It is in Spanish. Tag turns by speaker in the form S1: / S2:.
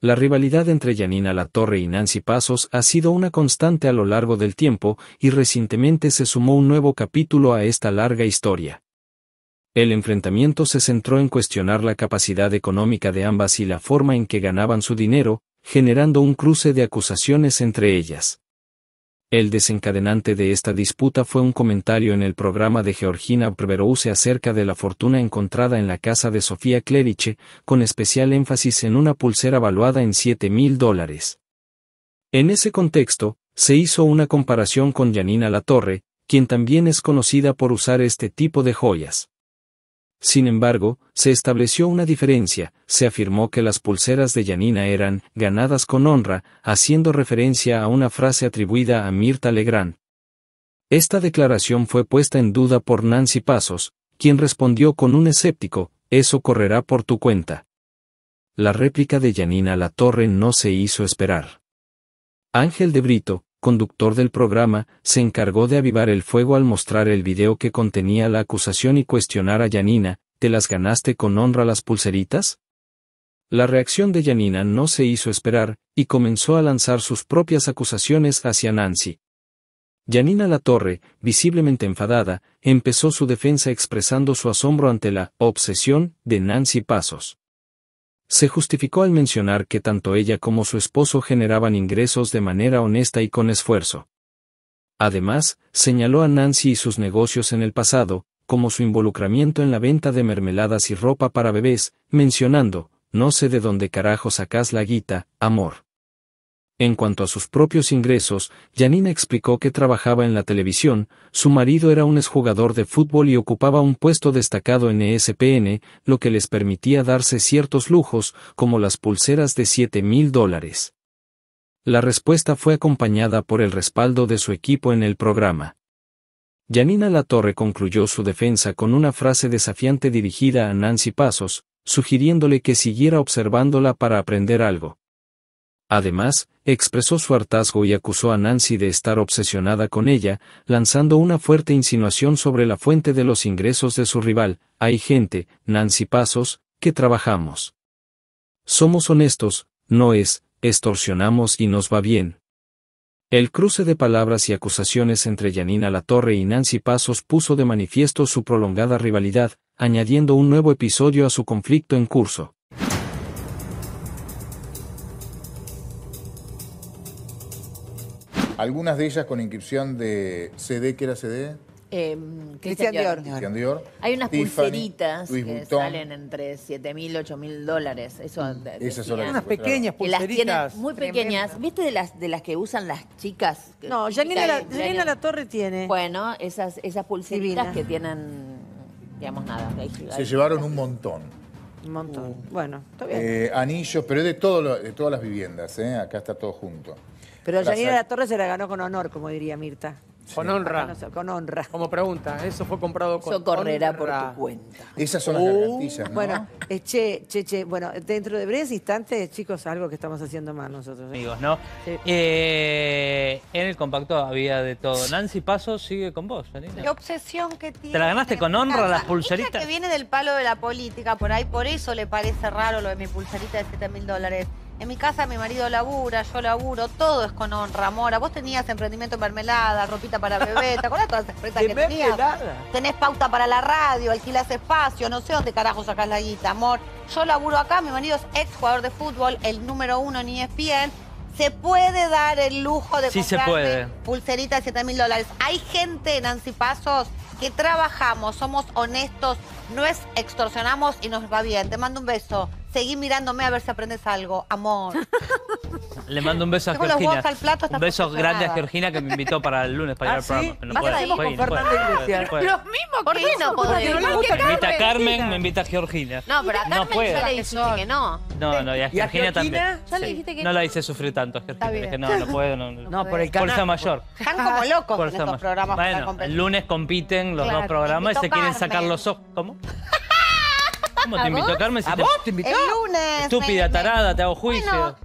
S1: La rivalidad entre Yanina Latorre y Nancy Pasos ha sido una constante a lo largo del tiempo y recientemente se sumó un nuevo capítulo a esta larga historia. El enfrentamiento se centró en cuestionar la capacidad económica de ambas y la forma en que ganaban su dinero, generando un cruce de acusaciones entre ellas. El desencadenante de esta disputa fue un comentario en el programa de Georgina Preverouse acerca de la fortuna encontrada en la casa de Sofía Cleriche, con especial énfasis en una pulsera valuada en 7 mil dólares. En ese contexto, se hizo una comparación con Janina Latorre, quien también es conocida por usar este tipo de joyas. Sin embargo, se estableció una diferencia, se afirmó que las pulseras de Yanina eran ganadas con honra, haciendo referencia a una frase atribuida a Mirta Legrand. Esta declaración fue puesta en duda por Nancy Pasos, quien respondió con un escéptico, eso correrá por tu cuenta. La réplica de Yanina la torre no se hizo esperar. Ángel de Brito, conductor del programa, se encargó de avivar el fuego al mostrar el video que contenía la acusación y cuestionar a Yanina, ¿te las ganaste con honra las pulseritas? La reacción de Yanina no se hizo esperar, y comenzó a lanzar sus propias acusaciones hacia Nancy. Yanina Latorre, visiblemente enfadada, empezó su defensa expresando su asombro ante la obsesión de Nancy Pasos. Se justificó al mencionar que tanto ella como su esposo generaban ingresos de manera honesta y con esfuerzo. Además, señaló a Nancy y sus negocios en el pasado, como su involucramiento en la venta de mermeladas y ropa para bebés, mencionando, no sé de dónde carajo sacas la guita, amor. En cuanto a sus propios ingresos, Janina explicó que trabajaba en la televisión, su marido era un exjugador de fútbol y ocupaba un puesto destacado en ESPN, lo que les permitía darse ciertos lujos, como las pulseras de 7 mil dólares. La respuesta fue acompañada por el respaldo de su equipo en el programa. Janina Latorre concluyó su defensa con una frase desafiante dirigida a Nancy Pasos, sugiriéndole que siguiera observándola para aprender algo. Además, expresó su hartazgo y acusó a Nancy de estar obsesionada con ella, lanzando una fuerte insinuación sobre la fuente de los ingresos de su rival. Hay gente, Nancy Pasos, que trabajamos. Somos honestos, no es, extorsionamos y nos va bien. El cruce de palabras y acusaciones entre Yanina Latorre y Nancy Pasos puso de manifiesto su prolongada rivalidad, añadiendo un nuevo episodio a su conflicto en curso.
S2: Algunas de ellas con inscripción de CD, ¿qué era CD? Eh, em, Cristian Dior. Dior. Dior. Hay unas pulseritas que salen entre 7 mil, 8 mil dólares. Eso, mm, Esas son las unas pequeñas pulseritas. Las muy pequeñas. ¿Viste de las de las que usan las chicas? No, Janina la, Torre tiene. Bueno, esas, esas pulseritas que tienen, digamos nada. Se llevaron un montón. Un montón. Uh. Bueno, está bien. Eh, anillos, pero es de, todo de todas las viviendas, ¿eh? Acá está todo junto. Pero de La Torre se la ganó con honor, como diría Mirta. Con honra. Con honra. Como pregunta, eso fue comprado con Eso correrá por tu cuenta. Esas son las uh. Bueno, eh, che, che, che, bueno, dentro de breves instantes, chicos, algo que estamos haciendo más nosotros. ¿eh? amigos, ¿no? Eh, en el compacto había de todo. Nancy Paso sigue con vos, Qué obsesión que tiene. ¿Te la ganaste con honra las pulseritas? que viene del palo de la política, por ahí, por eso le parece raro lo de mi pulserita de 7 mil dólares. En mi casa mi marido labura, yo laburo, todo es con honra, Mora. Vos tenías emprendimiento en mermelada, ropita para bebé, ¿te acordás todas esas empresas que tenías? Tenés pauta para la radio, alquilás espacio, no sé dónde carajo sacás la guita, amor. Yo laburo acá, mi marido es ex jugador de fútbol, el número uno en ESPN. Se puede dar el lujo de sí pulserita de 7 mil dólares. Hay gente, Nancy Pasos, que trabajamos, somos honestos, no es extorsionamos y nos va bien. Te mando un beso. Seguí mirándome a ver si aprendes algo. Amor. Le mando un beso a Georgina. un beso grande a Georgina que me invitó para el lunes para ¿Ah, ir al programa. No mismos. no ¿Por qué no Me invita a Carmen, me invita a Georgina. No, pero a Carmen puede. le dijiste que no. No, no, y a Georgina también. le dijiste que no. No la hice sufrir tanto a Georgina. no, no puedo. No, No, por el canal. Fuerza mayor. Están como locos en estos programas Bueno, el lunes compiten los dos programas y se quieren sacar los ojos. ¿Cómo?
S1: ¿Cómo te invitó Carmen? Si ¿A te... vos te invito El lunes. Estúpida, tarada, te hago juicio.